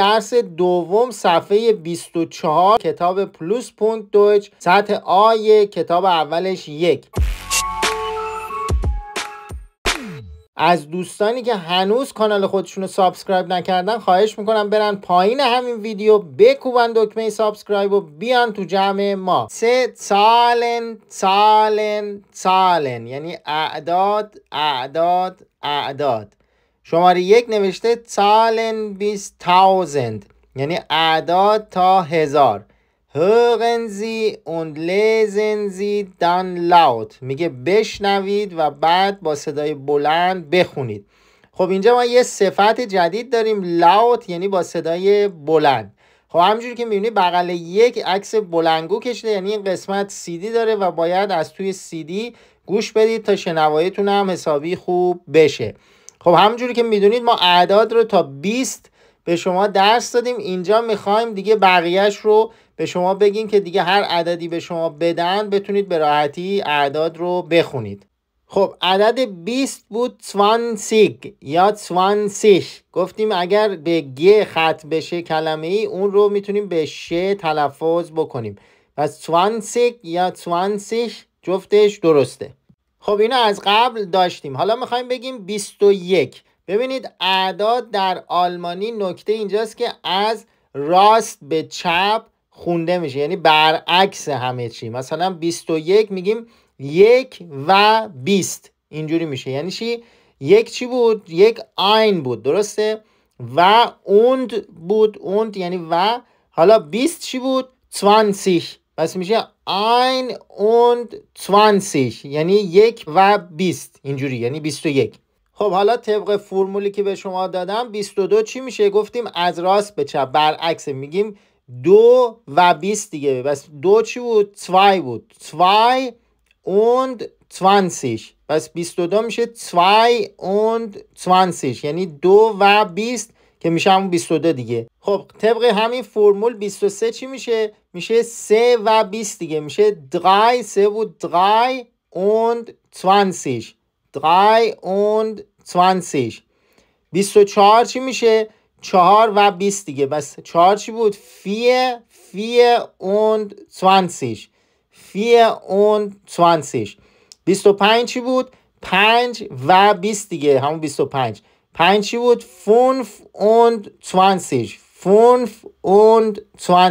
درس دوم صفحه 24 کتاب پلوس پونت دویچ سطح آی کتاب اولش یک از دوستانی که هنوز کانال خودشون رو سابسکرایب نکردن خواهش میکنم برن پایین همین ویدیو بکوبن دکمه سابسکرایب و بیان تو جمع ما سه سالن سالن سالن یعنی اعداد اعداد اعداد شماره یک نوشته تالن بیس تاوزند یعنی اعداد تا هزار هرن زی und زی دان لاوت میگه بشنوید و بعد با صدای بلند بخونید خب اینجا ما یه صفت جدید داریم لاوت یعنی با صدای بلند خب همجور که میبینی بغل یک عکس بلنگو کشیده یعنی این قسمت سیدی داره و باید از توی سیدی گوش بدید تا شنوایتون هم حسابی خوب بشه خب همونجوری که میدونید ما اعداد رو تا 20 به شما درس دادیم اینجا میخوایم دیگه بقیهش رو به شما بگیم که دیگه هر عددی به شما بدن بتونید به راحتی اعداد رو بخونید خب عدد 20 بود 20 یا 20 گفتیم اگر به گ خط بشه کلمه ای اون رو میتونیم به ش تلفظ بکنیم پس 20 یا 20 جفتش درسته خب اینو از قبل داشتیم حالا میخوایم بگیم 21 ببینید اعداد در آلمانی نکته اینجاست که از راست به چپ خونده میشه یعنی برعکس همه چی مثلا 21 میگیم یک و 20 اینجوری میشه یعنی چی یک چی بود یک آین بود درسته و اوند بود اوند یعنی و حالا 20 چی بود 20 پس میشه 1 und 20 یعنی یک و 20 اینجوری یعنی 21 خب حالا طبق فرمولی که به شما دادم 22 چی میشه گفتیم از راست به چپ برعکس میگیم 2 و 20 دیگه بس دو چی بود 2 بود 2 und 20 پس 22 میشه 2 und 20 یعنی دو و 20 که میشه همون 22 دیگه خب طبق همین فرمول 23 چی میشه میشه 3 و 20 دیگه میشه 3 3 و 3 und 20 3 und 20 24 چی میشه 4 و 20 دیگه بس 4 چی بود 4 4 20 4 und 20 25 چی بود 5 و 20 دیگه همون 25 پنج چی بود فونف اوند توانسیج فونف اوند و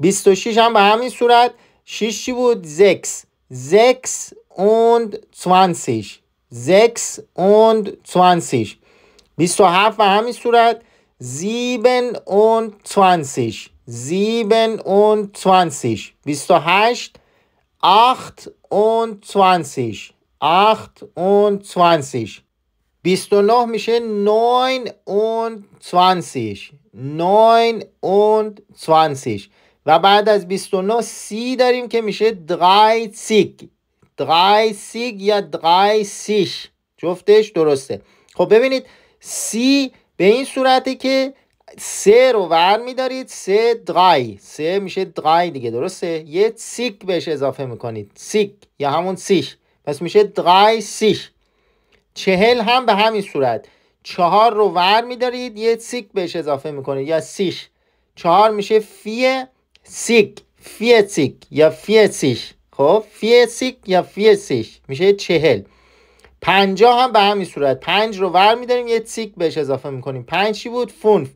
26 هم به همین صورت 6 چی بود زکس زکس اوند توانسیج زکس اوند و 27 به همین صورت زیبن اوند توانسیج زیبن اوند و 28 آخت und 20, آخت und 20. 29 میشه 9 und 20 9 und 20 و بعد از 29 سی داریم که میشه 30 30 یا 30 جفتش درسته خب ببینید سی به این صورتی که سه رو ور میدارید سه درای سه میشه درای دیگه درسته یه سیک بهش اضافه میکنید سیک یا همون سیش پس میشه درای سیش چهل هم به همین صورت چهار رو ور میدارید یه سیک بهش اضافه میکنید یا سیش چهار میشه فی سیک فی سیک یا فی سیش خب فی سیک یا فی سیش میشه چهل پنجاه هم به همین صورت پنج رو ور میداریم یه سیک بهش اضافه میکنیم پنج چی بود فونف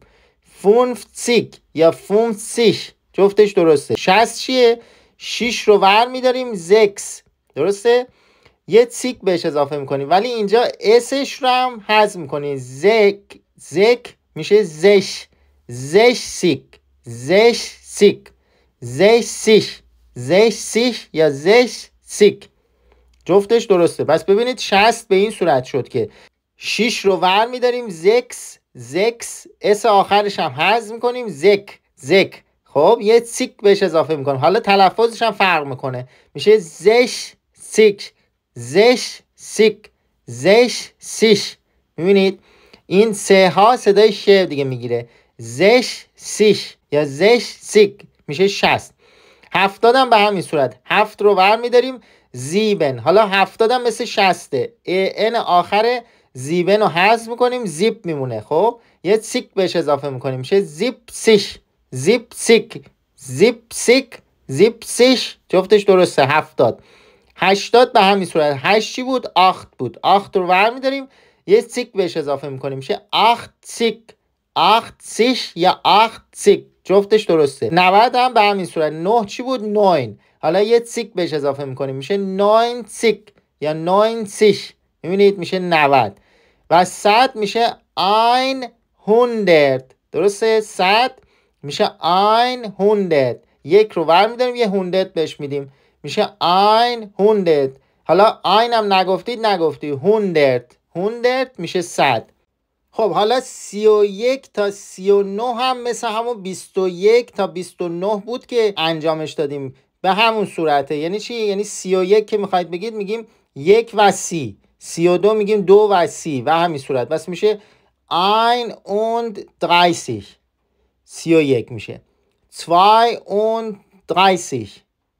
فونف سیک یا فونف سیش جفتش درسته شست چیه شیش رو ور میداریم زکس درسته یه سیک بهش اضافه میکنی ولی اینجا اسش رو هم حذف میکنی زک زک میشه زش زش سیک زش سیک زش سیش زش سیش یا زش سیک جفتش درسته پس ببینید شست به این صورت شد که شیش رو ور میداریم زکس زکس اس آخرش هم حذف میکنیم زک زک خب یه سیک بهش اضافه میکنیم حالا تلفظش هم فرق میکنه میشه زش سیک زش سیک زش سیش میبینید این سه ها صدای ش دیگه میگیره زش سیش یا زش سیک میشه شست هفتادم به همین صورت هفت رو بر میداریم زیبن حالا هم مثل شسته این آخر زیبن رو حذف میکنیم زیب میمونه خب یه سیک بهش اضافه میکنیم میشه زیب سیش زیب سیک زیب سیک زیب سیش جفتش درسته هفتاد 80 به همین صورت 8 چی بود آخت بود آخت رو برمیداریم یه سیک بهش اضافه میکنیم میشه 80، سیک سیش یا 80 سیک جفتش درسته 90 هم به همین صورت 9 چی بود 9 حالا یه سیک بهش اضافه میکنیم میشه 9 سیک یا 9 سیش میبینید میشه 90 و 100 میشه آین هوندرد درسته 100 میشه 100. یک رو برمیداریم یه 100 بهش میدیم میشه این هوندت حالا اینم نگفتید نگفتی هوندت هوندت میشه 100. خب حالا 31 تا 39 هم مثل همون 21 تا 29 بود که انجامش دادیم به همون صورته یعنی چی یعنی 31 که میخواید بگید میگیم 1 و سی 32 میگیم دو و سی و همین صورت بس میشه ein und 30 31 میشه 2 und 30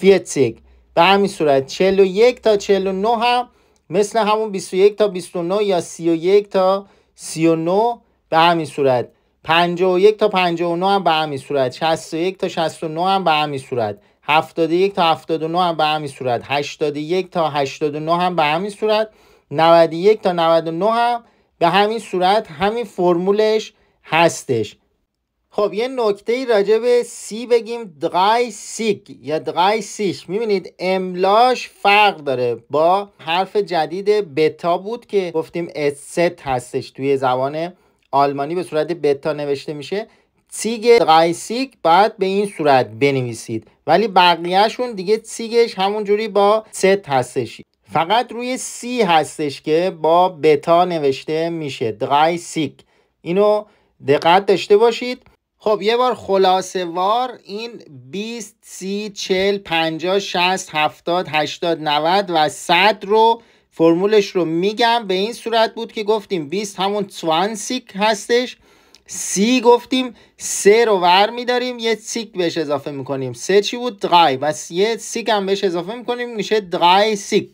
40 به همین صورت 41 تا 49 هم مثل همون 21 تا 29 یا 31 تا 39 به همین صورت 51 تا 59 هم به همین صورت 61 تا 69 هم به همین صورت 71 تا 79 هم به همین صورت 81 تا 89 هم به همین صورت 91 تا 99 هم به همین صورت همین فرمولش هستش خب یه نکته راجع به سی بگیم درای سیک یا درای سیش میبینید املاش فرق داره با حرف جدید بتا بود که گفتیم اسست هستش توی زبان آلمانی به صورت بتا نوشته میشه سیگ درای سیک باید به این صورت بنویسید ولی بقیهشون دیگه سیگش همونجوری با ست هستش فقط روی سی هستش که با بتا نوشته میشه درای سیک اینو دقت داشته باشید خب یه بار خلاصه وار این 20 30 40 50 60 70 80 90 و 100 رو فرمولش رو میگم به این صورت بود که گفتیم 20 همون 20 هستش سی گفتیم 3 رو ور میداریم یه سیک بهش اضافه میکنیم سه چی بود درای و یه سیک هم بهش اضافه میکنیم میشه درای سیک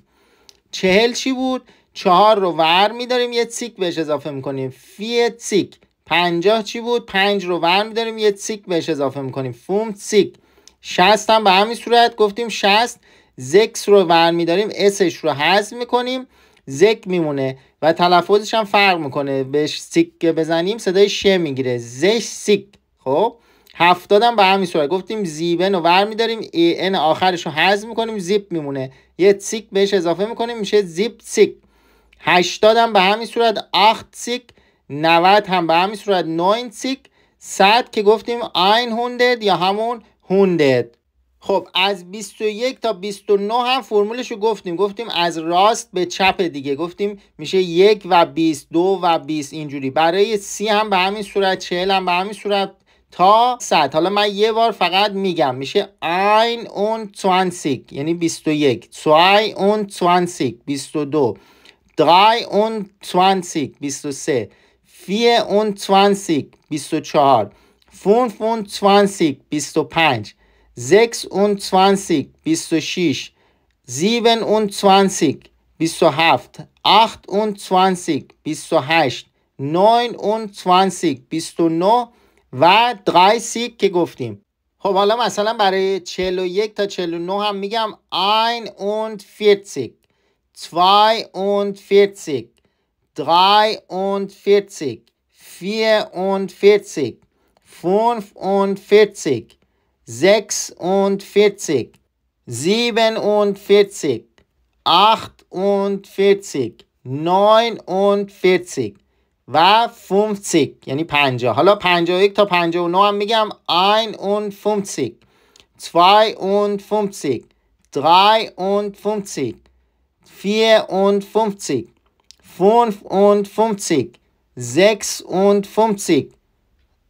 چهل چی بود چهار رو ور میداریم یه سیک بهش اضافه میکنیم فیه سیک 50 چی بود 5 رو برمیداریم یه سیک بهش اضافه میکنیم فوم سیک 60 هم به همین صورت گفتیم 60 زکس رو برمیداریم اسش رو حذف می‌کنیم زک میمونه و تلفظش هم فرق میکنه بهش سیک بزنیم صدای ش می‌گیره زش سیک خب هم به همین صورت گفتیم زیبن رو ور میداریم ای ان آخرش رو حذف می‌کنیم زیپ میمونه یه سیک بهش اضافه می‌کنیم میشه زیپ سیک هم به همین صورت آخت سیک 90 هم به همین صورت 90 100 که گفتیم 100 یا همون 100 خب از 21 تا 29 هم فرمولش رو گفتیم گفتیم از راست به چپ دیگه گفتیم میشه 1 و 20 و 20 اینجوری برای سی هم به همین صورت 40 هم به همین صورت تا 100 حالا من یه بار فقط میگم میشه این اون 21 یعنی 21 سوای اون 21 22 درای 20 23 20 اون توانسیک 24 فون فون توانسیک 25 زکس اون توانسیک 26 زیون اون توانسیک 27 8 اون توانسیک 28 9 اون توانسیک 29 و 30 که گفتیم خب حالا مثلا برای 41 تا 49 هم میگم 1 اون 40 2 اون 40 43, 44, 45, 46, 47, 48, 49 و 50 یعنی 50 حالا 51 تا 59 هم میگم 51 52 53 54 fünfundfünfzig, sechsundfünfzig,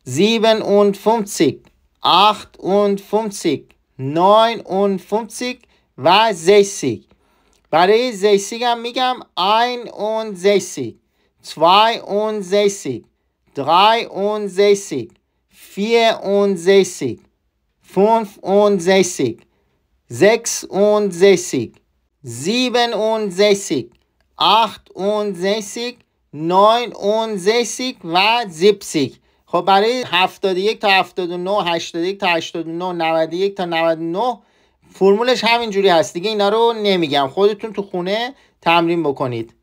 siebenundfünfzig, achtundfünfzig, neunundfünfzig و sechzig. برای sechzig هم میگم einundsechzig, zweiundsechzig, dreiundsechzig, vierundsechzig, fünfundsechzig, sechsundsechzig, siebenundsechzig, 68 69 و زیپسیک خب برای 71 تا 79 81 تا 89 91 تا 99 فرمولش همینجوری هست دیگه اینا رو نمیگم خودتون تو خونه تمرین بکنید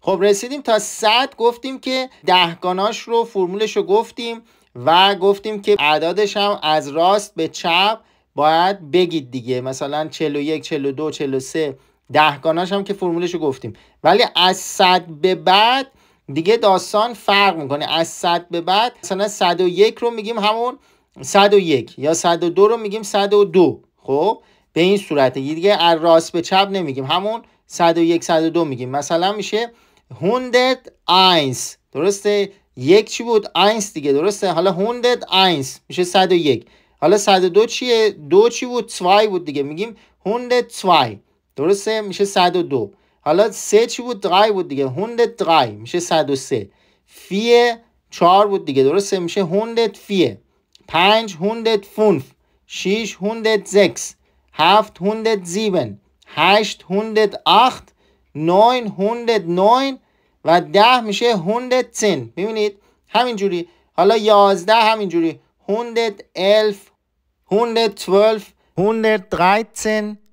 خب رسیدیم تا 100 گفتیم که دهگاناش رو فرمولش رو گفتیم و گفتیم که اعدادش هم از راست به چپ باید بگید دیگه مثلا 41 42 43 دهگاناش هم که فرمولش رو گفتیم ولی از صد به بعد دیگه داستان فرق میکنه از صد به بعد مثلا 101 رو میگیم همون 101 یا 102 رو میگیم 102 خب به این صورته دیگه از راست به چپ نمیگیم همون 101 102 میگیم مثلا میشه هوندت آینس درسته یک چی بود آینس دیگه درسته حالا هوندت آینس میشه 101 حالا 102 چیه دو چی بود 2 بود دیگه میگیم هوندت درسته میشه 102 حالا سه چی بود درای بود دیگه هوندت درای میشه 103 فی 4 بود دیگه درسته میشه هوندت فیه 5 هوندت فونف 6 هوندت زکس 7 هوندت 8 هوندت 9 هوندت و 10 میشه هوندت سن ببینید همینجوری حالا 11 همینجوری هوندت 11 هوندت 12 هوندت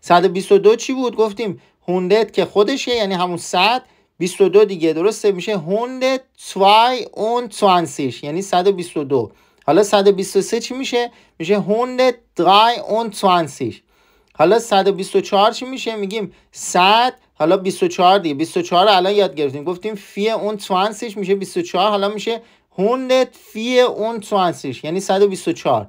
122 چی بود گفتیم هوندت که خودشه یعنی همون 100 22 دیگه درسته میشه هوندت 2 اون توانسیش یعنی 122 حالا 123 چی میشه میشه هوندت 3 اون حالا 124 چی میشه میگیم 100 حالا 24 دیگه 24 الان یاد گرفتیم گفتیم فی اون میشه 24 حالا میشه هوندت فی اون 20 یعنی 124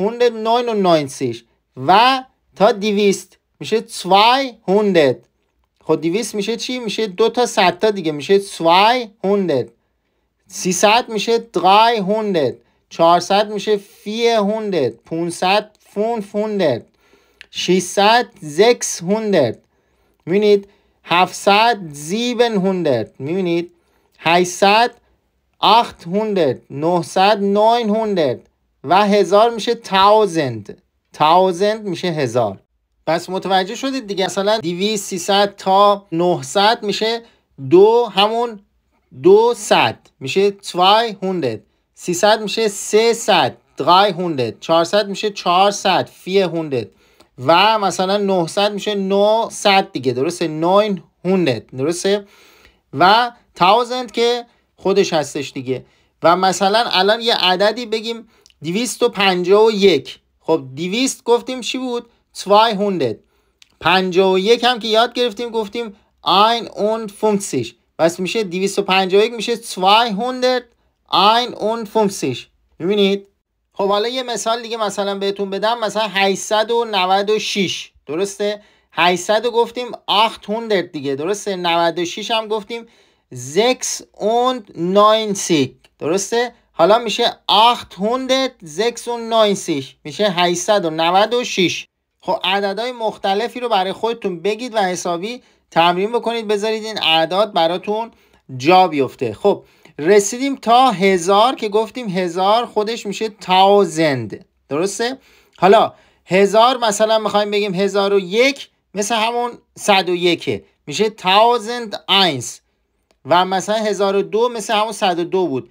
199 و تا 200 میشه 200 خب 200 میشه چی میشه دو تا 100 تا دیگه میشه 200 300 میشه 300 400 میشه 400 500 500 600 600 میبینید 700 700 میبینید 800 800 900 900 و هزار میشه تاوزند تاوزند میشه هزار پس متوجه شدید دیگه مثلا 200 300 تا 900 میشه دو همون 200 صد میشه 200 300 میشه 300 300 400 میشه 400 400 و مثلا 900 میشه 900 دیگه درسته 900 درسته و 1000 که خودش هستش دیگه و مثلا الان یه عددی بگیم 251 خب 200 گفتیم چی بود 200 51 هم که یاد گرفتیم گفتیم ein und 50 بس میشه 251 میشه 200 ein und 50 میبینید خب حالا یه مثال دیگه مثلا بهتون بدم مثلا 896 درسته 800 گفتیم 800 دیگه درسته 96 هم گفتیم 6 und 90 درسته حالا میشه 896 میشه 896 خب عددهای مختلفی رو برای خودتون بگید و حسابی تمرین بکنید بذارید این اعداد براتون جا بیفته خب رسیدیم تا هزار که گفتیم هزار خودش میشه تاوزند درسته؟ حالا هزار مثلا میخوایم بگیم هزار و یک مثل همون صد و یکه میشه تاوزند آینس و مثلا هزار و دو مثل همون صد و دو بود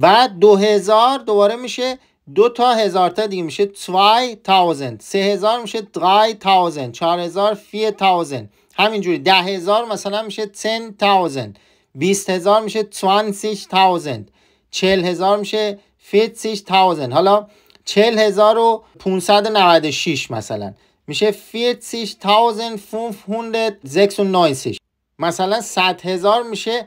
و دو هزار دوباره میشه دو تا هزار تا دیگه میشه 2000 سه هزار میشه 3000 چهار هزار 4000 همینجوری ده هزار مثلا میشه 10000 20000 هزار میشه 20000 40000 هزار میشه 40000 حالا 40596 مثلا میشه 40596 مثلا 100 هزار میشه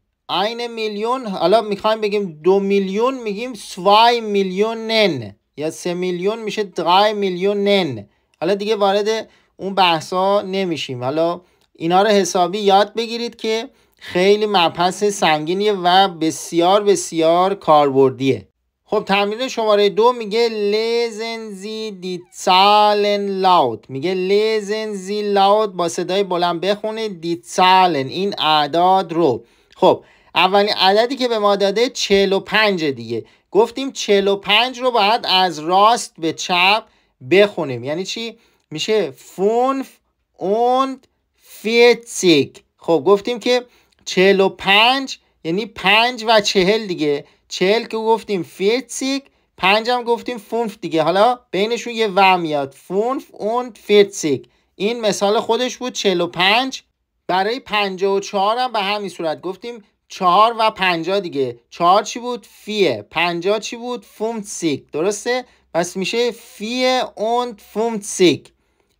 عین میلیون حالا میخوایم بگیم دو میلیون میگیم سوای نن یا سه میلیون میشه درای نن حالا دیگه وارد اون بحثا نمیشیم حالا اینا رو حسابی یاد بگیرید که خیلی مبحث سنگینیه و بسیار بسیار کاربردیه خب تمرین شماره دو میگه لیزن زی دی لاوت میگه لیزن زی لاوت با صدای بلند بخونه دی سالن این اعداد رو خب اولین عددی که به ما داده 45 دیگه گفتیم 45 رو باید از راست به چپ بخونیم یعنی چی میشه فونف اوند فیتسیک خب گفتیم که 45 یعنی 5 و 40 دیگه 40 که گفتیم فیتسیک 5 هم گفتیم فونف دیگه حالا بینشون یه و میاد فونف اوند فیتسیک این مثال خودش بود 45 برای 54 هم به همین صورت گفتیم چهار و پنجا دیگه چهار چی بود فیه پنجا چی بود فومت سیک درسته پس میشه فیه اوند فومت سیک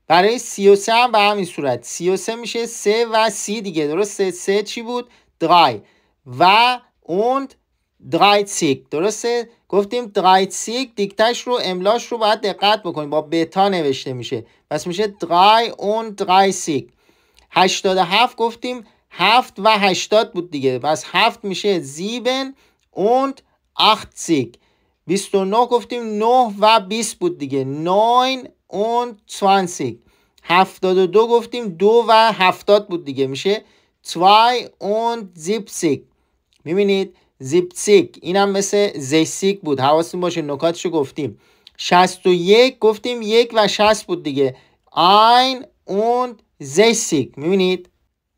برای سی و سه هم به همین صورت سی و سه میشه سه و سی دیگه درسته سه چی بود درای و اوند درای سیک درسته گفتیم درای سیک دیکتش رو املاش رو باید دقت بکنیم با بتا نوشته میشه پس میشه درای اون درای سیک هفت گفتیم 7 و هشتاد بود دیگه پس 7 میشه زیبن اوند اختزیگ 29 گفتیم 9 و 20 بود دیگه 9 اون 20 72 گفتیم 2 و 70 بود دیگه میشه 2 اون 70 میبینید 70 این هم مثل 60 بود حواستون باشه نکاتشو گفتیم 61 گفتیم 1 و 60 بود دیگه 1 اون زیسیک میبینید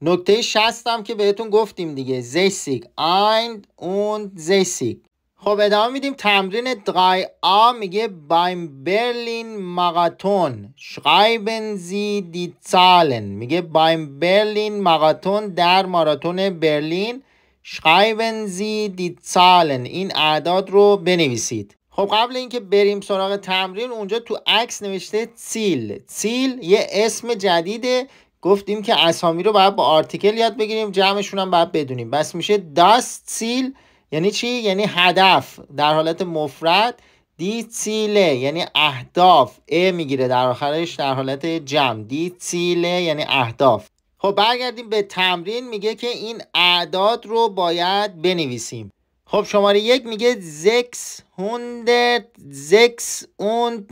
نکته شست هم که بهتون گفتیم دیگه زیسیگ این اون زیسیگ خب ادامه میدیم تمرین درای آ میگه بایم برلین ماراتون شرایبن زی دی زالن میگه بایم برلین ماراتون در ماراتون برلین شرایبن زی دی زالن این اعداد رو بنویسید خب قبل اینکه بریم سراغ تمرین اونجا تو عکس نوشته سیل سیل یه اسم جدیده گفتیم که اسامی رو باید با آرتیکل یاد بگیریم جمعشون هم باید بدونیم بس میشه داست سیل یعنی چی یعنی هدف در حالت مفرد دی سیله یعنی اهداف ا میگیره در آخرش در حالت جمع دی سیله یعنی اهداف خب برگردیم به تمرین میگه که این اعداد رو باید بنویسیم خب شماره یک میگه زکس هوندت زکس اوند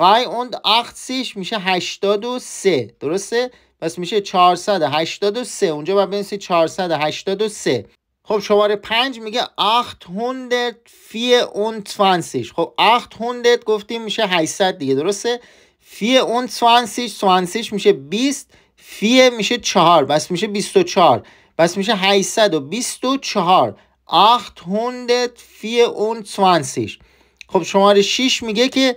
83 میشه 83 درسته پس میشه 483 اونجا باید بنویسید 483 خب شماره 5 میگه 800 824 خب 800 گفتیم میشه 800 دیگه درسته فی اون 20 میشه 20 فی میشه 4 بس میشه 24 بس میشه 824 800 فی اون 20 خب شماره 6 میگه که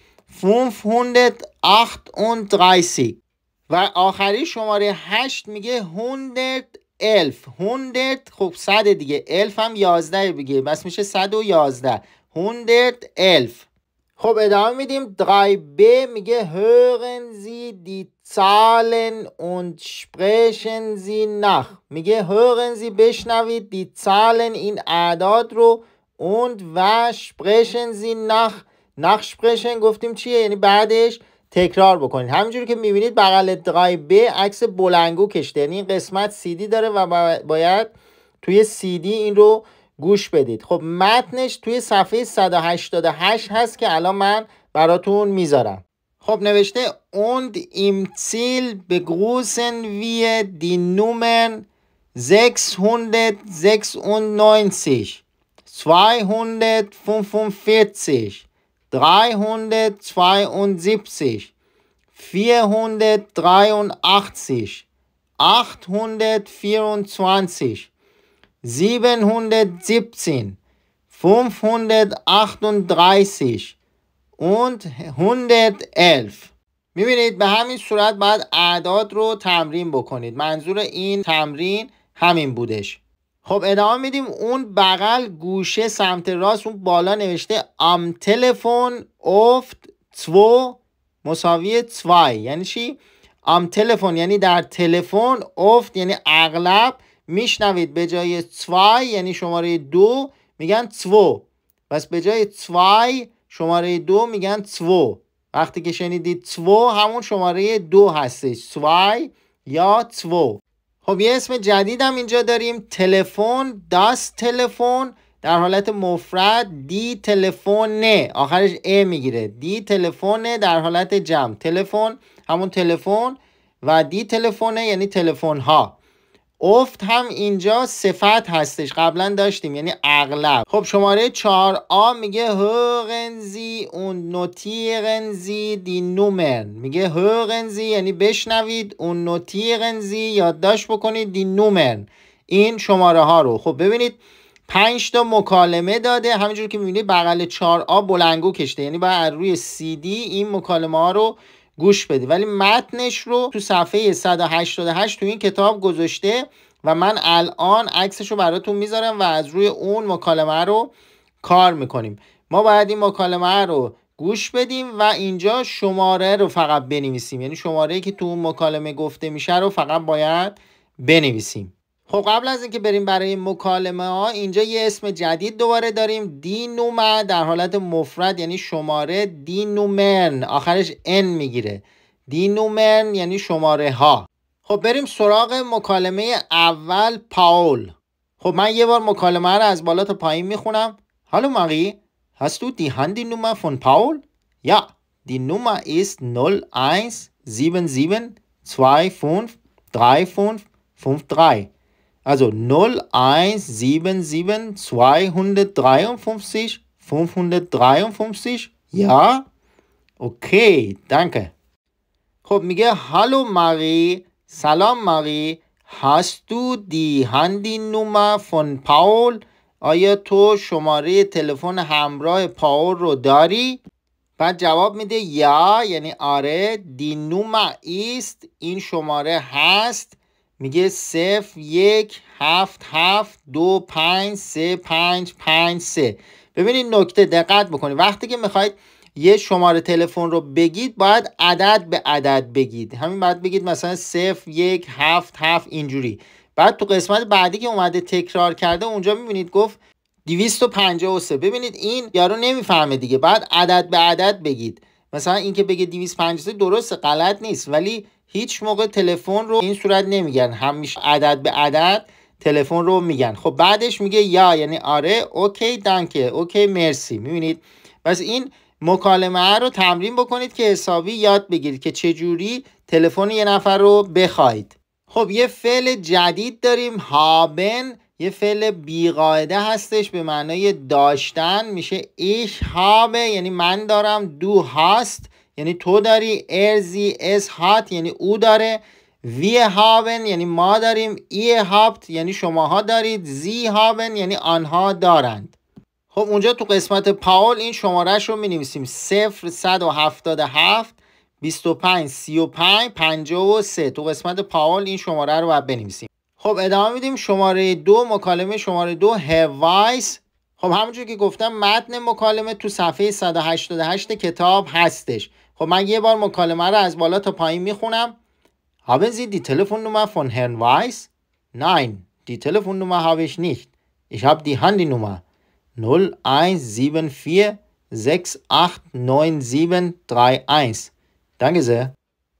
538 و آخری شماره 8 میگه 100 الف 100 خب 100 دیگه الف هم 11 بگه بس میشه 111 100 الف خب ادامه میدیم درای ب میگه هورن زی دی زالن und sprechen زی نخ میگه هورن زی بشنوید دی زالن این اعداد رو und و sprechen زی نخ نقش پرشن گفتیم چیه یعنی بعدش تکرار بکنید همینجوری که میبینید بغل ادقای ب عکس بلنگو کشته یعنی این قسمت دی داره و باید توی سی دی این رو گوش بدید خب متنش توی صفحه 188 هست که الان من براتون میذارم خب نوشته اوند ایمتیل به گروسن وی دی نومن 696 245 372, 483, 824, 717, 538 und 111 میبینید به همین صورت باید اعداد رو تمرین بکنید منظور این تمرین همین بودش خب ادامه میدیم اون بغل گوشه سمت راست اون بالا نوشته ام تلفن افت تو مساوی توای یعنی چی ام تلفن یعنی در تلفن افت یعنی اغلب میشنوید به جای توای یعنی شماره دو میگن تو پس به جای توای شماره دو میگن تو وقتی که شنیدید تو همون شماره دو هستش توای یا تو خب یه اسم جدیدم اینجا داریم تلفن داست تلفن در حالت مفرد دی تلفونه آخرش ا میگیره دی تلفن در حالت جمع تلفن همون تلفن و دی تلفن یعنی تلفن ها افت هم اینجا صفت هستش قبلا داشتیم یعنی اغلب خب شماره 4 آ میگه هرنزی اون نوتیرنزی دی نومن میگه هرنزی یعنی بشنوید اون نوتیرنزی یادداشت بکنید دی نومن این شماره ها رو خب ببینید 5 تا مکالمه داده همینجور که میبینید بغل 4 آ بلنگو کشته یعنی باید روی سی دی این مکالمه ها رو گوش بدی ولی متنش رو تو صفحه 188 تو این کتاب گذاشته و من الان عکسش رو براتون میذارم و از روی اون مکالمه رو کار میکنیم ما باید این مکالمه رو گوش بدیم و اینجا شماره رو فقط بنویسیم یعنی شماره که تو اون مکالمه گفته میشه رو فقط باید بنویسیم خب قبل از اینکه بریم برای مکالمه ها اینجا یه اسم جدید دوباره داریم دینومه در حالت مفرد یعنی شماره دینومن آخرش ان میگیره دینومن یعنی شماره ها خب بریم سراغ مکالمه اول پاول خب من یه بار مکالمه رو از بالا تا پایین میخونم حالا ماری هست du die Handynummer von اینس Ja, die Nummer ist 3 5 5 53 Also 0177 253 553. Ja? اوکی دانکه خب میگه هالو ماری سلام ماری هستو دی هندی نوما فون پاول آیا تو شماره تلفن همراه پاول رو داری؟ بعد جواب میده یا یعنی آره دی نوما ایست این شماره هست میگه صفر یک هفت هفت دو پنج سه پنج پنج سه ببینید نکته دقت بکنید وقتی که میخواید یه شماره تلفن رو بگید باید عدد به عدد بگید همین باید بگید مثلا صفر یک هفت هفت اینجوری بعد تو قسمت بعدی که اومده تکرار کرده اونجا میبینید گفت 253 ببینید این یارو نمیفهمه دیگه بعد عدد به عدد بگید مثلا اینکه بگه 253 درست غلط نیست ولی هیچ موقع تلفن رو این صورت نمیگن همیشه عدد به عدد تلفن رو میگن خب بعدش میگه یا یعنی آره اوکی دانکه اوکی مرسی میبینید پس این مکالمه رو تمرین بکنید که حسابی یاد بگیرید که چجوری تلفن یه نفر رو بخواید خب یه فعل جدید داریم هابن یه فعل بیقاعده هستش به معنای داشتن میشه ایش هابه یعنی من دارم دو هاست یعنی تو داری زی اس هات یعنی او داره وی هاون یعنی ما داریم ای هابت یعنی شماها دارید زی هاون یعنی آنها دارند خب اونجا تو قسمت پاول این شماره رو می نویسیم 0 25 35 53 تو قسمت پاول این شماره رو باید بنویسیم خب ادامه میدیم شماره دو مکالمه شماره دو هوایس خب همونجور که گفتم متن مکالمه تو صفحه 188 کتاب هستش خب من یه بار مکالمه رو از بالا تا پایین میخونم Haben Sie die Telefonnummer von Herrn Weiss? Nein, die Telefonnummer habe ich nicht. Ich habe die Handynummer 0174689731. Danke sehr.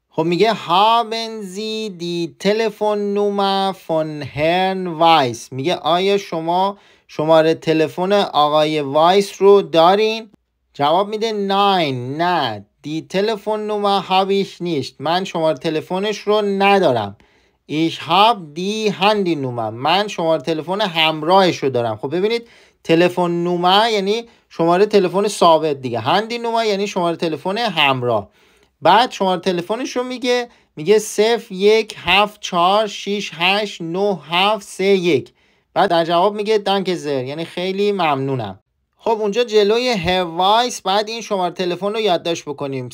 خب میگه haben Sie die Telefonnummer von Herrn Weiss? میگه آیا شما شماره تلفن آقای وایس رو دارین جواب میده ناین نه دی تلفن نومه هابیش نیشت من شماره تلفنش رو ندارم ایش هاب دی هندی نومه من شماره تلفن همراهش رو دارم خب ببینید تلفن نومه یعنی شماره تلفن ثابت دیگه هندی نومه یعنی شماره تلفن همراه بعد شماره تلفنش رو میگه میگه صفر یک هفت چهار شیش هشت نه هفت سه یک بعد در جواب میگه دانک زر یعنی خیلی ممنونم خب اونجا جلوی هوایس بعد این شماره تلفن رو یادداشت بکنیم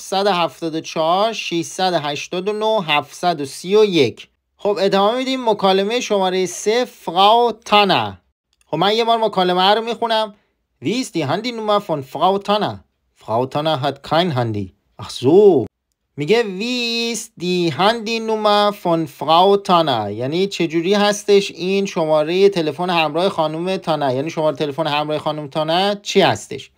0174 689 731 خب ادامه میدیم مکالمه شماره 3 فراو تانا خب من یه بار مکالمه رو میخونم ویستی هندی نومه فون فراو تانا فراو تانا هد کین هندی اخ میگه ویس دی هندی نوما فون فراو تانا یعنی چجوری هستش این شماره تلفن همراه خانم تانا یعنی شماره تلفن همراه خانم تانا چی هستش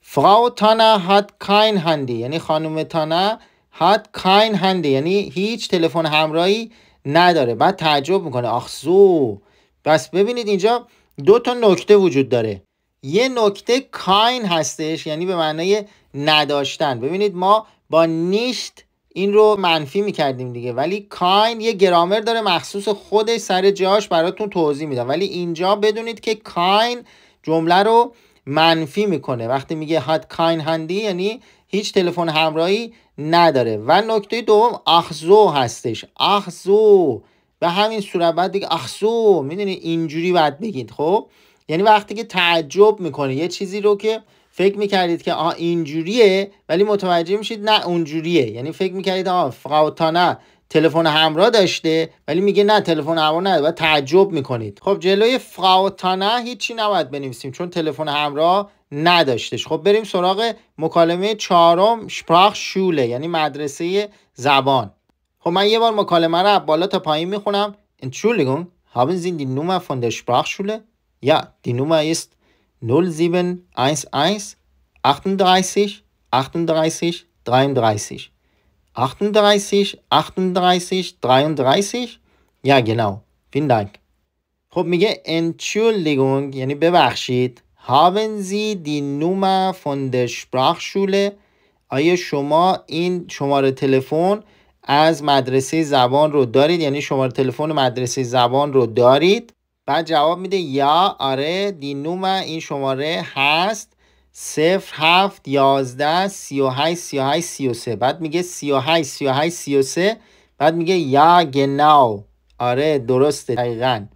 فراو تانا هات کاین هندی یعنی خانم تانا هات کاین هندی یعنی هیچ تلفن همراهی نداره بعد تعجب میکنه آخ زو بس ببینید اینجا دو تا نکته وجود داره یه نکته کاین هستش یعنی به معنای نداشتن ببینید ما با نیشت این رو منفی میکردیم دیگه ولی کاین یه گرامر داره مخصوص خودش سر جاش براتون توضیح میدم ولی اینجا بدونید که کاین جمله رو منفی میکنه وقتی میگه هات کاین هندی یعنی هیچ تلفن همراهی نداره و نکته دوم اخزو هستش اخزو به همین صورت بعد دیگه اخزو میدونی اینجوری باید بگید خب یعنی وقتی که تعجب میکنه یه چیزی رو که فکر میکردید که آها اینجوریه ولی متوجه میشید نه اونجوریه یعنی فکر میکردید آها فقاوتانه تلفن همراه داشته ولی میگه نه تلفن همراه نه و تعجب میکنید خب جلوی فاوتانا هیچی نباید بنویسیم چون تلفن همراه نداشتش خب بریم سراغ مکالمه چهارم شپراخ شوله یعنی مدرسه زبان خب من یه بار مکالمه رو بالا تا پایین میخونم لگون؟ haben Sie die Nummer von der شوله یا دی Nummer است 0711 38 38 33. 38 38 33 یا genau. Vielen Dank. خب میگه Entschuldigung یعنی ببخشید. Haben Sie die Nummer von der Sprachschule? آیا شما این شماره تلفن از مدرسه زبان رو دارید یعنی شماره تلفن مدرسه زبان رو دارید؟ بعد جواب میده یا آره دینوم این شماره هست صفر هفت یازده سی و هشت سی و سی و سه بعد میگه سی و هشت سی و سی و سه بعد میگه یا گناو آره درسته دقیقا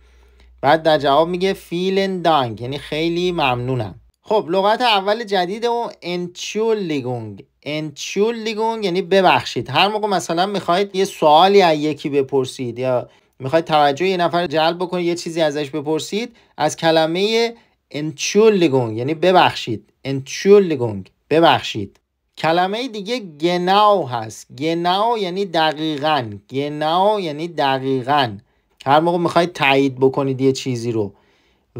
بعد در جواب میگه فیلن دانگ یعنی خیلی ممنونم خب لغت اول جدید اون انچولیگونگ انچولیگونگ یعنی ببخشید هر موقع مثلا میخواید یه سوالی از یکی بپرسید یا میخواید توجه یه نفر جلب بکنید یه چیزی ازش بپرسید از کلمه انچولیگونگ یعنی ببخشید انچولیگونگ ببخشید کلمه دیگه گناو هست گناو یعنی دقیقا گناو یعنی دقیقا هر موقع میخواید تایید بکنید یه چیزی رو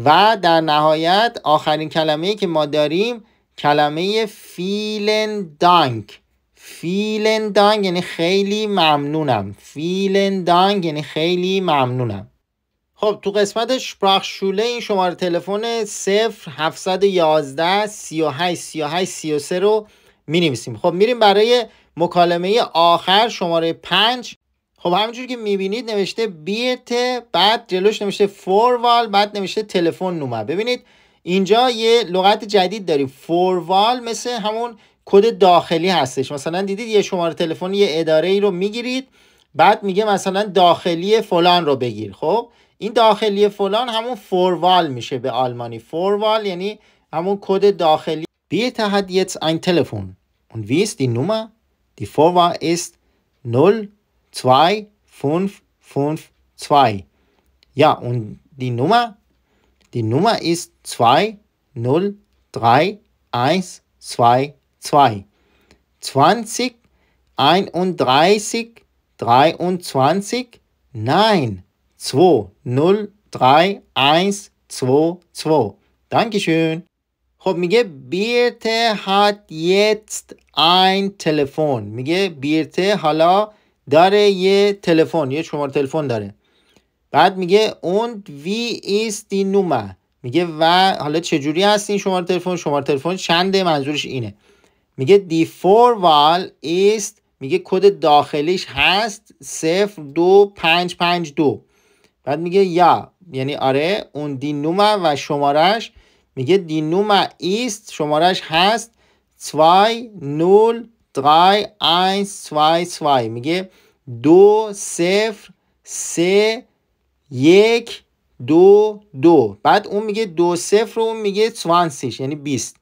و در نهایت آخرین کلمه که ما داریم کلمه فیلن دانک فیلن دانگ یعنی خیلی ممنونم فیلن دانگ یعنی خیلی ممنونم خب تو قسمت شوله این شماره تلفن 0 711 38 38 33 رو می نویسیم خب میریم برای مکالمه آخر شماره 5 خب همینجور که بینید نوشته بیت بعد جلوش نوشته فوروال بعد نوشته تلفن نومه ببینید اینجا یه لغت جدید داریم فوروال مثل همون کد داخلی هستش مثلا دیدید یه شماره تلفن یه اداره ای رو میگیرید بعد میگه مثلا داخلی فلان رو بگیر خب این داخلی فلان همون فوروال میشه به آلمانی فوروال یعنی همون کد داخلی دی hat jetzt ein Telefon. Und wie ist die Nummer? Die Vorwahl ist 02552. دی und دی Nummer? Die Nummer ist 2. 2, 20, 31, 23, nein, 2, 0, 3, 1, 2, 2. Dankeschön. خب میگه بیرت هات jetzt این تلفن میگه بیرت حالا داره یه تلفن یه شماره تلفن داره بعد میگه اون وی ایست دی نومه میگه و حالا چجوری هست این شماره تلفن شماره تلفن چنده منظورش اینه میگه دی فور وال ایست میگه کد داخلیش هست صفر دو پنج پنج دو بعد میگه یا یعنی آره اون دی و شمارش میگه دی نومه ایست شمارش هست سوای نول درای این سوای سوای میگه دو صفر سه یک دو دو بعد اون میگه دو صفر رو اون میگه سوانسیش یعنی بیست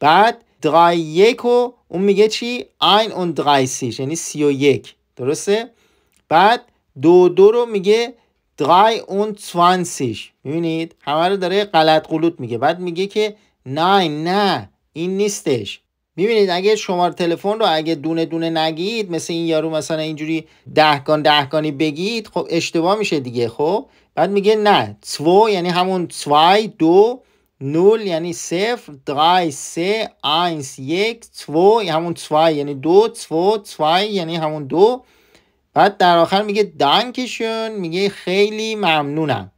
بعد درای یک و اون میگه چی؟ این اون درای یعنی سی و یک درسته؟ بعد دو دو رو میگه درای اون توان میبینید؟ همه رو داره غلط قلوت میگه بعد میگه که نه نه این نیستش میبینید اگه شمار تلفن رو اگه دونه دونه نگید مثل این یارو مثلا اینجوری دهگان دهگانی بگید خب اشتباه میشه دیگه خب بعد میگه نه تو یعنی همون توای دو 0 یعنی 0 3 3 1 1 2 همون 2 یعنی 2 2 2 یعنی همون 2 یعنی یعنی بعد در آخر میگه دانکشون میگه خیلی ممنونم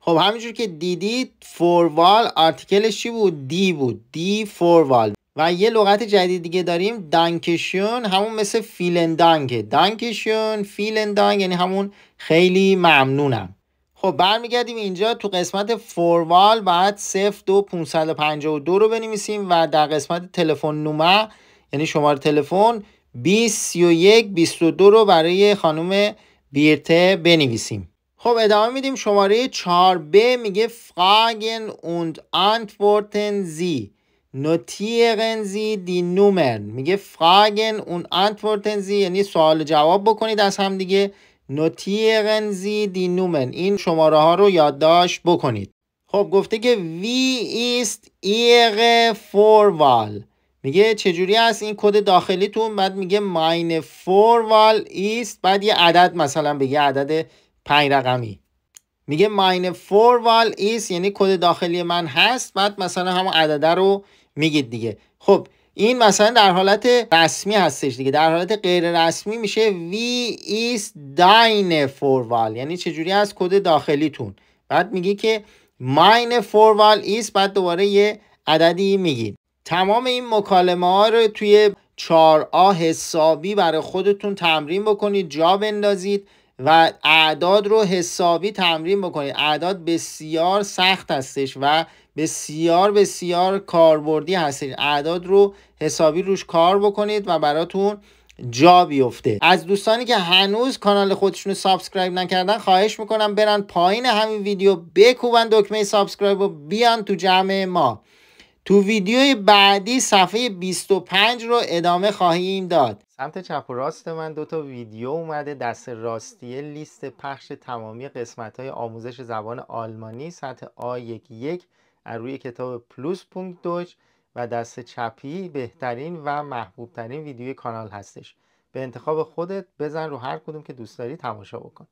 خب همینجور که دیدید فوروال آرتیکلش چی بود دی بود دی فوروال و یه لغت جدید دیگه داریم دانکشون همون مثل فیلندانگه دانکشون فیلندانگ یعنی همون خیلی ممنونم خب برمیگردیم اینجا تو قسمت فوروال بعد 02552 رو بنویسیم و در قسمت تلفن نومه یعنی شماره تلفن 2122 رو برای خانم بیرته بنویسیم خب ادامه میدیم شماره 4 ب میگه فراگن اوند antworten زی notieren زی دی نومر میگه فراگن اوند antworten زی یعنی سوال جواب بکنید از هم دیگه زی دی نومن این شماره ها رو یادداشت بکنید خب گفته که وی ایست ایر فوروال میگه چجوری است این کد تو؟ بعد میگه ماین فوروال ایست بعد یه عدد مثلا بگه عدد پنج رقمی میگه ماین فوروال ایست یعنی کد داخلی من هست بعد مثلا همون عدده رو میگید دیگه خب این مثلا در حالت رسمی هستش دیگه در حالت غیر رسمی میشه وی ایس داین فوروال یعنی چجوری از کد داخلیتون بعد میگی که ماین فوروال ایس بعد دوباره یه عددی میگید تمام این مکالمه ها رو توی 4A حسابی برای خودتون تمرین بکنید جا بندازید و اعداد رو حسابی تمرین بکنید اعداد بسیار سخت هستش و بسیار بسیار کاربردی هستید اعداد رو حسابی روش کار بکنید و براتون جا بیفته از دوستانی که هنوز کانال خودشون رو سابسکرایب نکردن خواهش میکنم برن پایین همین ویدیو بکوبن دکمه سابسکرایب و بیان تو جمع ما تو ویدیوی بعدی صفحه 25 رو ادامه خواهیم داد سمت چپ و راست من دو تا ویدیو اومده دست راستیه لیست پخش تمامی قسمت های آموزش زبان آلمانی سطح آ 11 از روی کتاب پلوس پونک دوج و دست چپی بهترین و محبوبترین ویدیوی کانال هستش به انتخاب خودت بزن رو هر کدوم که دوست داری تماشا بکن